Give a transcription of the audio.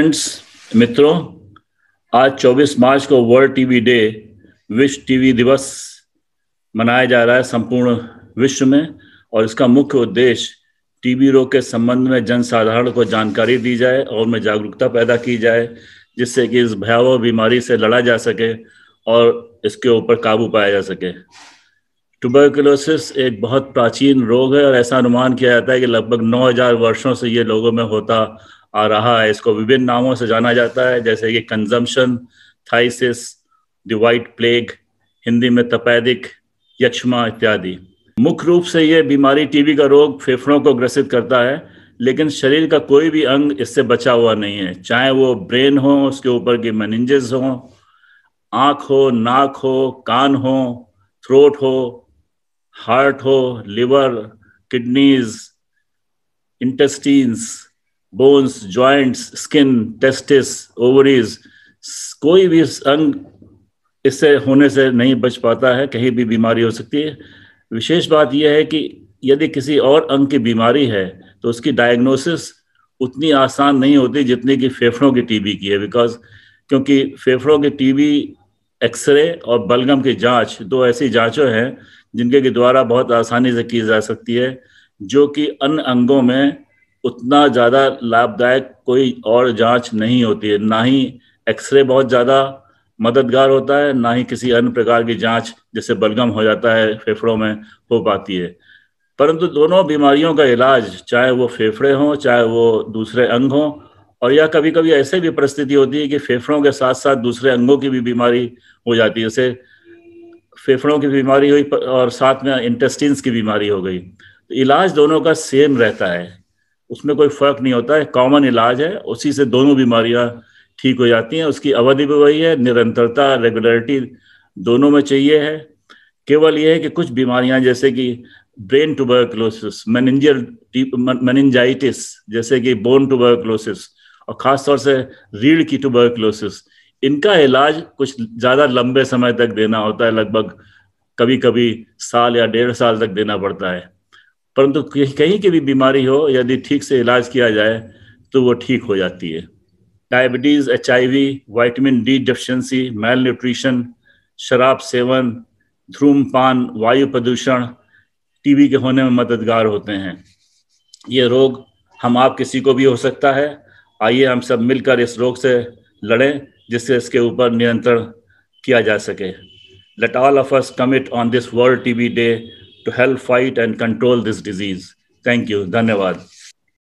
Friends मित्रों आज 24 मार्च को वर्ल्ड टीवी डे विश्व टीवी दिवस मनाया जा रहा है संपूर्ण विश्व में और इसका मुख्य उद्देश्य टीबी रोग के संबंध में जनसाधारण को जानकारी दी जाए और उनमें जागरूकता पैदा की जाए जिससे कि इस भयावह बीमारी से लड़ा जा सके और इसके ऊपर काबू पाया जा सके ट्यूबरकुलोसिस एक बहुत प्राचीन रोग है और ऐसा अनुमान किया जाता है कि लगभग 9000 वर्षों से ये लोगों में होता आ रहा है इसको विभिन्न नामों से जाना जाता है जैसे कि consumption thesis the white plague Hindi में तपैदिक यक्षमा इत्यादि मुख्य रूप से यह बीमारी टीबी का रोग फेफड़ों को ग्रसित करता है लेकिन शरीर का कोई भी अंग इससे बचा हुआ नहीं है चाहे वो ब्रेन हो उसके ऊपर की मैनेजेस हो आंख हो नाक हो कान हो थ्रोट हो हार्ट हो liver kidneys intestines bones joints skin testis ovaries कोई भी अंग इससे होने से नहीं बच पाता है कहीं भी बीमारी हो सकती है विशेष बात यह है कि यदि किसी और अंग की बीमारी है तो उसकी डायग्नोसिस उतनी आसान नहीं होती जितनी कि फेफड़ों की टीबी की है बिकॉज क्योंकि फेफड़ों की टीबी एक्सरे और बलगम की जांच दो ऐसी जांचों हैं जिनके के द्वारा बहुत आसानी से की जा सकती है जो कि अन्य अंगों में उतना ज़्यादा लाभदायक कोई और जांच नहीं होती है ना ही एक्सरे बहुत ज़्यादा मददगार होता है ना ही किसी अन्य प्रकार की जांच जैसे बलगम हो जाता है फेफड़ों में हो पाती है परंतु दोनों बीमारियों का इलाज चाहे वो फेफड़े हों चाहे वो दूसरे अंग हों और या कभी कभी ऐसे भी परिस्थिति होती है कि फेफड़ों के साथ साथ दूसरे अंगों की भी बीमारी हो जाती है जैसे फेफड़ों की बीमारी हुई और साथ में इंटेस्टिन्स की बीमारी हो गई तो इलाज दोनों का सेम रहता है उसमें कोई फर्क नहीं होता है कॉमन इलाज है उसी से दोनों बीमारियां ठीक हो जाती हैं उसकी अवधि भी वही है निरंतरता रेगुलरिटी दोनों में चाहिए है केवल यह है कि कुछ बीमारियां जैसे कि ब्रेन टूबरक्लोसिस मेनजियल मैनजाइटिस जैसे कि बोन टूबरक्लोसिस और ख़ासतौर से रीढ़ की टूबरक्लोसिस इनका इलाज कुछ ज़्यादा लंबे समय तक देना होता है लगभग कभी कभी साल या डेढ़ साल तक देना पड़ता है परंतु कहीं की भी बीमारी हो यदि ठीक से इलाज किया जाए तो वो ठीक हो जाती है diabetes H I vitamin D deficiency malnutrition शराब सेवन ध्रूमपान वायु प्रदूषण टीबी के होने में मददगार होते हैं ये रोग हम आप किसी को भी हो सकता है आइए हम सब मिलकर इस रोग से लड़ें जिससे इसके ऊपर नियंत्रण किया जा सके let all of us commit on this world TB day to help fight and control this disease. Thank you. Dhanyavad.